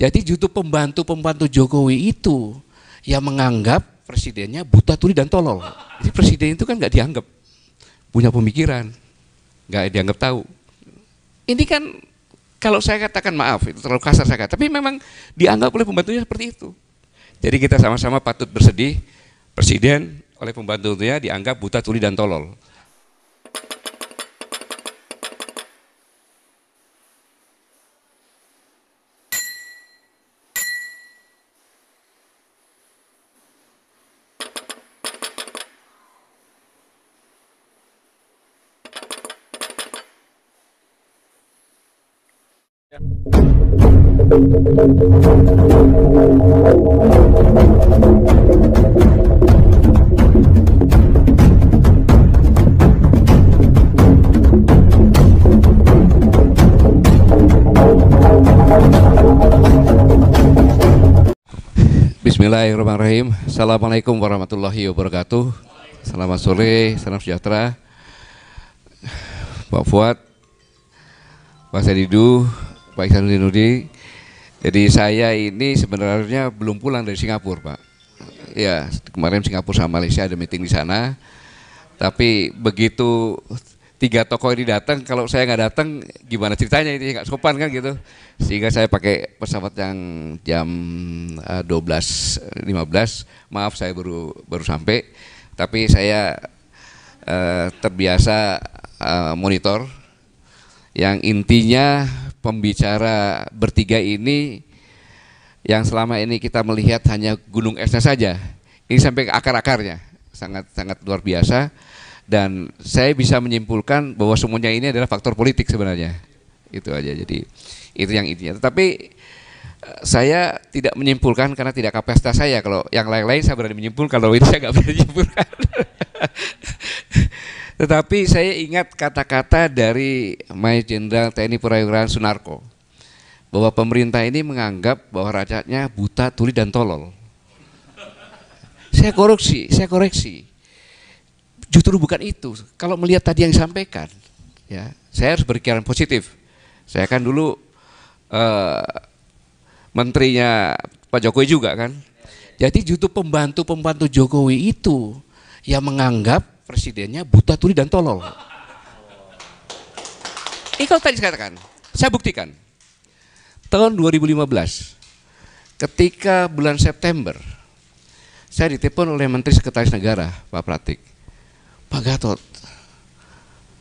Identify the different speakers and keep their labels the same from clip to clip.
Speaker 1: Jadi justru pembantu-pembantu Jokowi itu yang menganggap presidennya buta tuli dan tolol. Jadi presiden itu kan nggak dianggap punya pemikiran, nggak dianggap tahu. Ini kan kalau saya katakan maaf itu terlalu kasar saya katakan, tapi memang dianggap oleh pembantunya seperti itu. Jadi kita sama-sama patut bersedih presiden oleh pembantunya dianggap buta tuli dan tolol. Bismillahirrahmanirrahim. Assalamualaikum warahmatullahi wabarakatuh. Selamat sore, salam sejahtera. Pak Fuad, Pak Sadidu, Pak Ihsanuddin Nudi, jadi saya ini sebenarnya belum pulang dari Singapura, Pak. Ya, kemarin Singapura sama Malaysia ada meeting di sana. Tapi begitu tiga tokoh ini datang, kalau saya nggak datang gimana ceritanya ini nggak sopan kan gitu. Sehingga saya pakai pesawat yang jam 12.15. Eh, Maaf saya baru baru sampai, tapi saya eh, terbiasa eh, monitor yang intinya pembicara bertiga ini yang selama ini kita melihat hanya gunung esnya saja. Ini sampai ke akar-akarnya, sangat-sangat luar biasa. Dan saya bisa menyimpulkan bahwa semuanya ini adalah faktor politik sebenarnya. Itu aja, jadi itu yang intinya. Tetapi eh, saya tidak menyimpulkan karena tidak kapasitas saya. Kalau yang lain-lain saya berani menyimpulkan, kalau itu saya nggak berani menyimpulkan. Tetapi saya ingat kata-kata dari Mayor Jenderal TNI Purnawirawan Sunarko bahwa pemerintah ini menganggap bahwa rakyatnya buta, tuli dan tolol. Saya koreksi, saya koreksi. Justru bukan itu. Kalau melihat tadi yang disampaikan, ya, saya harus berpikiran positif. Saya kan dulu eh, menterinya Pak Jokowi juga kan. Jadi justru pembantu-pembantu Jokowi itu yang menganggap presidennya buta tuli dan tolol. Ini kalau tadi saya katakan, saya buktikan. Tahun 2015, ketika bulan September, saya ditelepon oleh Menteri Sekretaris Negara, Pak Pratik. Pak Gatot,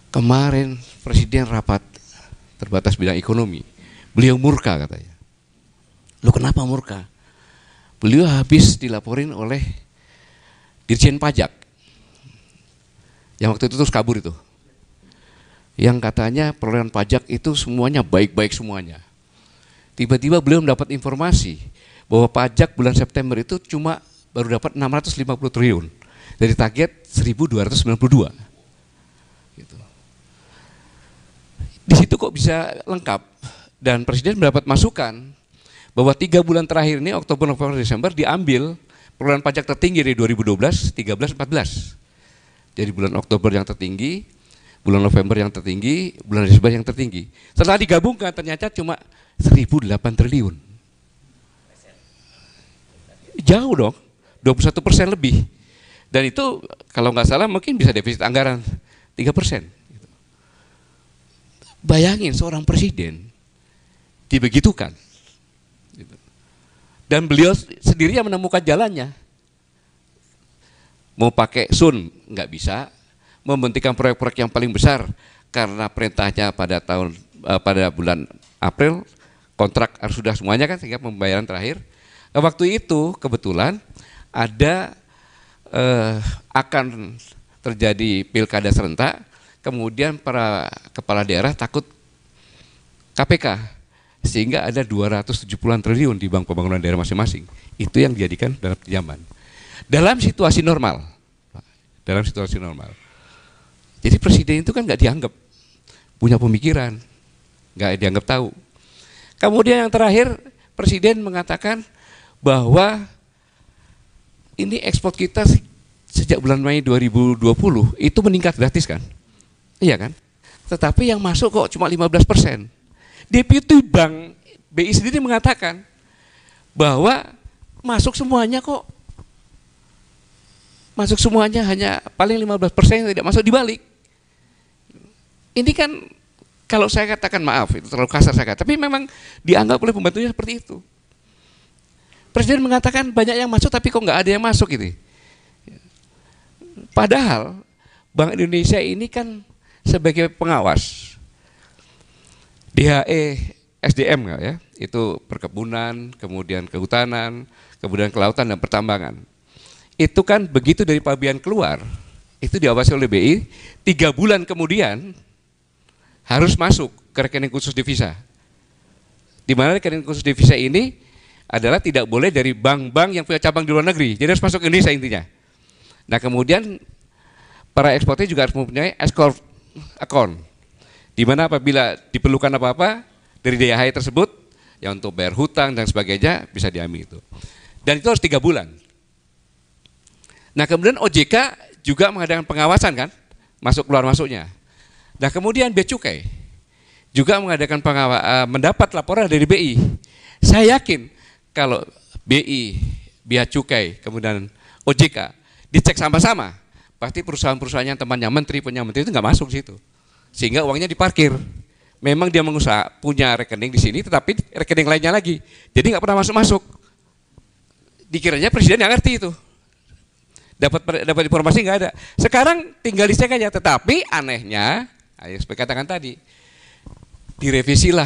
Speaker 1: kemarin Presiden rapat terbatas bidang ekonomi. Beliau murka katanya. Lu kenapa murka? Beliau habis dilaporin oleh Dirjen Pajak yang waktu itu terus kabur itu. Yang katanya perolehan pajak itu semuanya baik-baik semuanya. Tiba-tiba belum dapat informasi bahwa pajak bulan September itu cuma baru dapat 650 triliun dari target 1292. Gitu. Di situ kok bisa lengkap dan presiden mendapat masukan bahwa tiga bulan terakhir ini Oktober, November, Desember diambil perolehan pajak tertinggi dari 2012, 13, 14. Jadi bulan Oktober yang tertinggi, bulan November yang tertinggi, bulan Desember yang tertinggi. Setelah digabungkan ternyata cuma 1008 triliun. Jauh dong, 21 persen lebih. Dan itu kalau nggak salah mungkin bisa defisit anggaran 3 persen. Bayangin seorang presiden dibegitukan. Dan beliau sendiri yang menemukan jalannya mau pakai sun nggak bisa, membentikan proyek-proyek yang paling besar karena perintahnya pada tahun uh, pada bulan April kontrak sudah semuanya kan sehingga pembayaran terakhir. Nah, waktu itu kebetulan ada uh, akan terjadi pilkada serentak, kemudian para kepala daerah takut KPK sehingga ada 270 triliun di bank pembangunan daerah masing-masing. Itu yang dijadikan dalam pinjaman. Dalam situasi normal. Dalam situasi normal. Jadi presiden itu kan nggak dianggap punya pemikiran, nggak dianggap tahu. Kemudian yang terakhir presiden mengatakan bahwa ini ekspor kita sejak bulan Mei 2020 itu meningkat gratis kan? Iya kan? Tetapi yang masuk kok cuma 15 persen. Deputi Bank BI sendiri mengatakan bahwa masuk semuanya kok masuk semuanya hanya paling 15% yang tidak masuk dibalik. Ini kan kalau saya katakan maaf itu terlalu kasar saya katakan, tapi memang dianggap oleh pembantunya seperti itu. Presiden mengatakan banyak yang masuk tapi kok nggak ada yang masuk ini. Gitu. Padahal Bank Indonesia ini kan sebagai pengawas DHE SDM ya? Itu perkebunan, kemudian kehutanan, kemudian kelautan dan pertambangan itu kan begitu dari pabian keluar, itu diawasi oleh BI, tiga bulan kemudian harus masuk ke rekening khusus divisa. Di mana rekening khusus divisa ini adalah tidak boleh dari bank-bank yang punya cabang di luar negeri, jadi harus masuk ke Indonesia intinya. Nah kemudian para eksportir juga harus mempunyai escort account, di mana apabila diperlukan apa-apa dari daya DHI tersebut, ya untuk bayar hutang dan sebagainya bisa diambil itu. Dan itu harus tiga bulan. Nah kemudian OJK juga mengadakan pengawasan kan, masuk keluar masuknya. Nah kemudian Bea Cukai juga mengadakan uh, mendapat laporan dari BI. Saya yakin kalau BI, Bea Cukai, kemudian OJK dicek sama-sama, pasti perusahaan-perusahaannya temannya menteri, punya menteri itu nggak masuk situ. Sehingga uangnya diparkir. Memang dia mengusaha punya rekening di sini, tetapi rekening lainnya lagi. Jadi nggak pernah masuk-masuk. Dikiranya presiden yang ngerti itu. Dapat dapat informasi nggak ada. Sekarang tinggal dicek aja. Tetapi anehnya, ayo seperti katakan tadi, direvisilah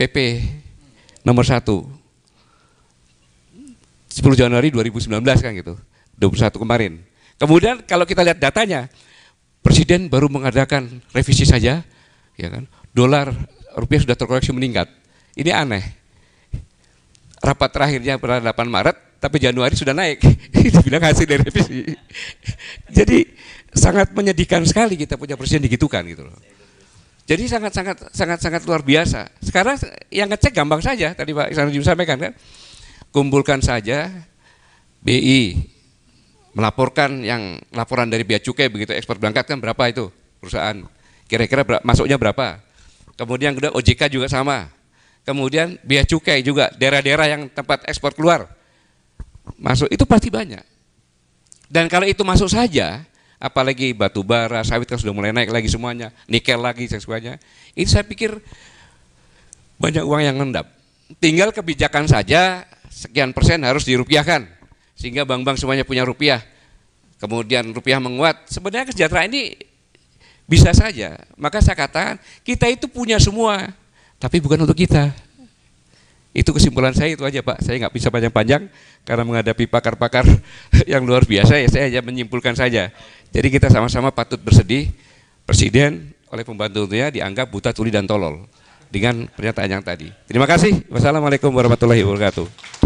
Speaker 1: PP nomor 1 10 Januari 2019 kan gitu. 21 kemarin. Kemudian kalau kita lihat datanya, Presiden baru mengadakan revisi saja, ya kan? Dolar rupiah sudah terkoreksi meningkat. Ini aneh. Rapat terakhirnya pada 8 Maret tapi Januari sudah naik. Dibilang hasil dari revisi. Jadi sangat menyedihkan sekali kita punya presiden digitukan gitu loh. Jadi sangat-sangat sangat-sangat luar biasa. Sekarang yang ngecek gampang saja tadi Pak Iksan juga sampaikan kan. Kumpulkan saja BI melaporkan yang laporan dari bea cukai begitu ekspor berangkat kan berapa itu perusahaan kira-kira ber masuknya berapa kemudian kedua OJK juga sama kemudian bea cukai juga daerah-daerah yang tempat ekspor keluar masuk itu pasti banyak. Dan kalau itu masuk saja, apalagi batu bara, sawit kan sudah mulai naik lagi semuanya, nikel lagi semuanya. Ini saya pikir banyak uang yang ngendap. Tinggal kebijakan saja sekian persen harus dirupiahkan sehingga bank-bank semuanya punya rupiah. Kemudian rupiah menguat. Sebenarnya kesejahteraan ini bisa saja. Maka saya katakan kita itu punya semua, tapi bukan untuk kita. Itu kesimpulan saya itu aja Pak. Saya nggak bisa panjang-panjang karena menghadapi pakar-pakar yang luar biasa ya saya hanya menyimpulkan saja. Jadi kita sama-sama patut bersedih Presiden oleh pembantunya dianggap buta, tuli, dan tolol dengan pernyataan yang tadi. Terima kasih. Wassalamualaikum warahmatullahi wabarakatuh.